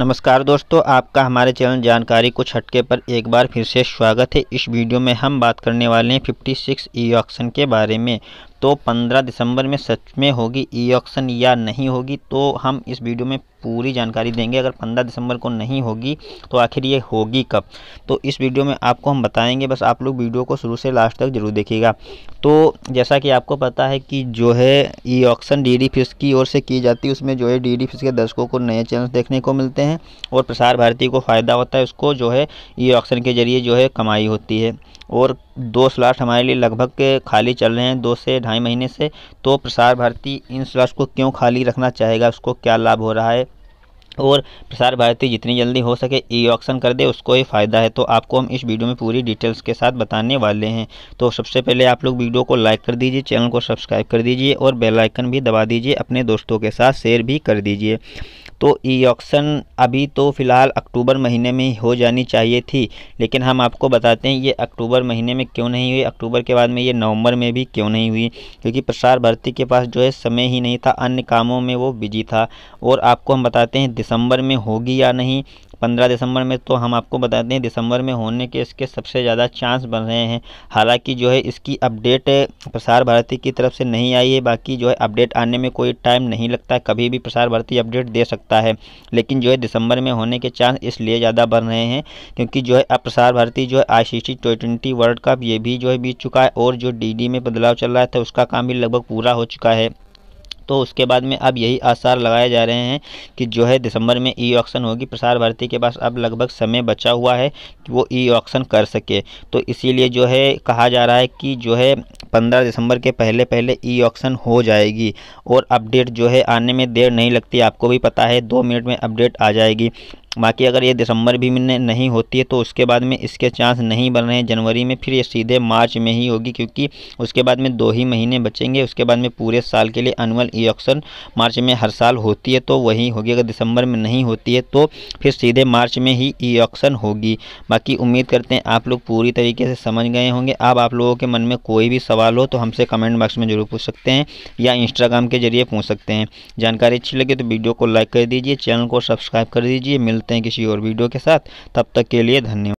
नमस्कार दोस्तों आपका हमारे चैनल जानकारी कुछ हटके पर एक बार फिर से स्वागत है इस वीडियो में हम बात करने वाले हैं 56 ई ऑक्शन के बारे में तो 15 दिसंबर में सच में होगी ई ऑक्शन या नहीं होगी तो हम इस वीडियो में पूरी जानकारी देंगे अगर 15 दिसंबर को नहीं होगी तो आखिर ये होगी कब तो इस वीडियो में आपको हम बताएंगे बस आप लोग वीडियो को शुरू से लास्ट तक जरूर देखिएगा तो जैसा कि आपको पता है कि जो है e auction D D fish की ओर से की जाती है उसमें जो है डी डी फिश के दर्शकों को नए चैनल देखने को मिलते हैं और प्रसार भारती को फ़ायदा होता है उसको जो है ई ऑक्शन के ज़रिए जो है कमाई होती है और दो स्लॉट हमारे लिए लगभग खाली चल रहे हैं दो से ढाई महीने से तो प्रसार भारती इन स्लॉट्स को क्यों खाली रखना चाहेगा उसको क्या लाभ हो रहा है और प्रसार भारती जितनी जल्दी हो सके ई ऑक्शन कर दे उसको ही फ़ायदा है तो आपको हम इस वीडियो में पूरी डिटेल्स के साथ बताने वाले हैं तो सबसे पहले आप लोग वीडियो को लाइक कर दीजिए चैनल को सब्सक्राइब कर दीजिए और बेल आइकन भी दबा दीजिए अपने दोस्तों के साथ शेयर भी कर दीजिए तो ई ऑक्शन अभी तो फ़िलहाल अक्टूबर महीने में हो जानी चाहिए थी लेकिन हम आपको बताते हैं ये अक्टूबर महीने में क्यों नहीं हुई अक्टूबर के बाद में ये नवंबर में भी क्यों नहीं हुई क्योंकि प्रसार भारती के पास जो है समय ही नहीं था अन्य कामों में वो बिजी था और आपको हम बताते हैं दिसंबर में होगी या नहीं पंद्रह दिसंबर में तो हम आपको बता दें दिसंबर में होने के इसके सबसे ज़्यादा चांस बन रहे हैं हालांकि जो है इसकी अपडेट प्रसार भारती की तरफ से नहीं आई है बाकी जो है अपडेट आने में कोई टाइम नहीं लगता कभी भी प्रसार भारती अपडेट दे सकता है लेकिन जो है दिसंबर में होने के चांस इसलिए ज़्यादा बढ़ रहे हैं क्योंकि जो है अब प्रसार भारती जो है आई सी सी वर्ल्ड कप ये भी जो है बीत चुका है और जो डी में बदलाव चल रहा था उसका काम भी लगभग पूरा हो चुका है तो उसके बाद में अब यही आसार लगाए जा रहे हैं कि जो है दिसंबर में ई ऑक्शन होगी प्रसार भारती के पास अब लगभग समय बचा हुआ है कि वो ई ऑक्शन कर सके तो इसीलिए जो है कहा जा रहा है कि जो है पंद्रह दिसंबर के पहले पहले ई ऑक्शन हो जाएगी और अपडेट जो है आने में देर नहीं लगती आपको भी पता है दो मिनट में अपडेट आ जाएगी बाकी अगर ये दिसंबर भी में नहीं होती है तो उसके बाद में इसके चांस नहीं बन रहे हैं जनवरी में फिर ये सीधे मार्च में ही होगी क्योंकि उसके बाद में दो ही महीने बचेंगे उसके बाद में पूरे साल के लिए एनुअल इलेक्शन मार्च में हर साल होती है तो वही होगी अगर दिसंबर में नहीं होती है तो फिर सीधे मार्च में ही इलेक्शन होगी बाकी उम्मीद करते हैं आप लोग पूरी तरीके से समझ गए होंगे अब आप लोगों के मन में कोई भी सवाल हो तो हमसे कमेंट बॉक्स में जरूर पूछ सकते हैं या इंस्टाग्राम के जरिए पूछ सकते हैं जानकारी अच्छी लगे तो वीडियो को लाइक कर दीजिए चैनल को सब्सक्राइब कर दीजिए मिल मिलते हैं किसी और वीडियो के साथ तब तक के लिए धन्यवाद